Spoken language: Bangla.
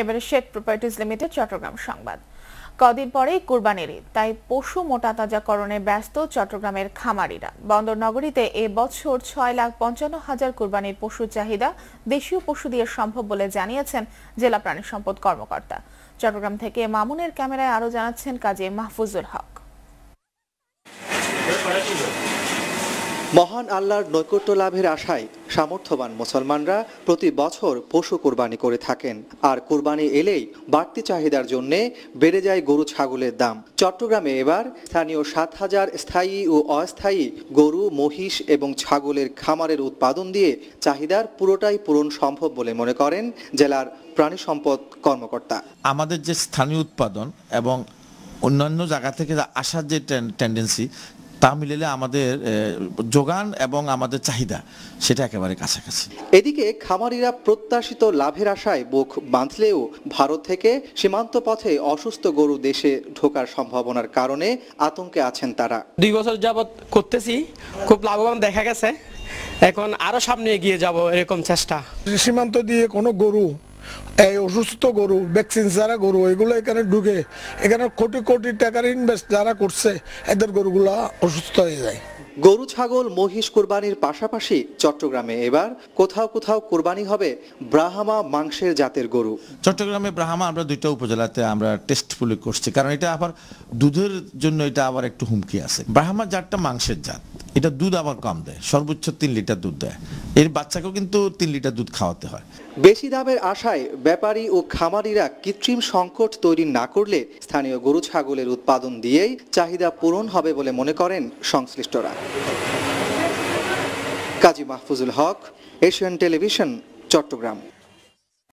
এবারে শেড প্রপার্টিজ লিমিটেড চট্টগ্রাম সংবাদ কদিন পরেই কুরবানির ঈদ তাই পশু তাজাকরণে ব্যস্ত চট্টগ্রামের খামারিরা বন্দরনগরীতে এ বছর ছয় লাখ পঞ্চান্ন হাজার কুরবানির পশুর চাহিদা দেশীয় পশু দিয়ে সম্ভব বলে জানিয়েছেন জেলা প্রাণী সম্পদ কর্মকর্তা চট্টগ্রাম থেকে মামুনের ক্যামেরায় আরও জানাচ্ছেন কাজী মাহফুজুল হক মহান আল্লাহর নৈকট্য লাভের আশায় সামর্থ্যবান মুসলমানরা প্রতি বছর পশু কোরবানি করে থাকেন আর কোরবানি এলেই বাড়তি চাহিদার জন্যে বেড়ে যায় গরু ছাগলের দাম চট্টগ্রামে এবার স্থানীয় সাত হাজার স্থায়ী ও অস্থায়ী গরু মহিষ এবং ছাগলের খামারের উৎপাদন দিয়ে চাহিদার পুরোটাই পূরণ সম্ভব বলে মনে করেন জেলার প্রাণী সম্পদ কর্মকর্তা আমাদের যে স্থানীয় উৎপাদন এবং অন্যান্য জায়গা থেকে আসার যে টেন্ডেন্সি তা মিলেলে আমাদের যোগান এবং আমাদের চাহিদা সেটা একেবারে কাছাকাছি এদিকে খামারিরা প্রত্যাশিত লাভের আশায় বুক বাঁধলেও ভারত থেকে সীমান্ত পথে অসুস্থ গরু দেশে ঢোকার সম্ভাবনার কারণে আতঙ্কে আছেন তারা দুই বছর যাবৎ করতেছি খুব লাভবান দেখা গেছে এখন আরো সামনে এগিয়ে যাব এরকম চেষ্টা সীমান্ত দিয়ে কোনো গরু এই অসুস্থ গরু ভ্যাকসিন যারা গরু এগুলো এখানে ঢুকে এখানে কোটি কোটি টাকার ইনভেস্ট যারা করছে এদের গরুগুলা অসুস্থ হয়ে যায় গরু ছাগল মহিষ কোরবানির পাশাপাশি চট্টগ্রামে এবার কোথাও কোথাও কোরবানি হবে ব্রাহ্মা মাংসের জাতের গরু চট্টগ্রামে ব্রাহ্মা আমরা দুইটা উপজেলাতে আমরা টেস্ট ফুলি করছি কারণ এটা আবার দুধের জন্য এটা আবার একটু হুমকি আছে ব্রাহামা জাতটা মাংসের জাত এটা দুধ আবার কম দেয় সর্বোচ্চ তিন লিটার দুধ দেয় এর বাচ্চাকেও কিন্তু তিন লিটার দুধ খাওয়াতে হয় বেশি দামের আশায় ব্যাপারী ও খামারিরা কৃত্রিম সংকট তৈরি না করলে স্থানীয় গরু ছাগলের উৎপাদন দিয়েই চাহিদা পূরণ হবে বলে মনে করেন সংশ্লিষ্টরা কাজী মাহফুজুল হক এশিয়ান টেলিভিশন চট্টগ্রাম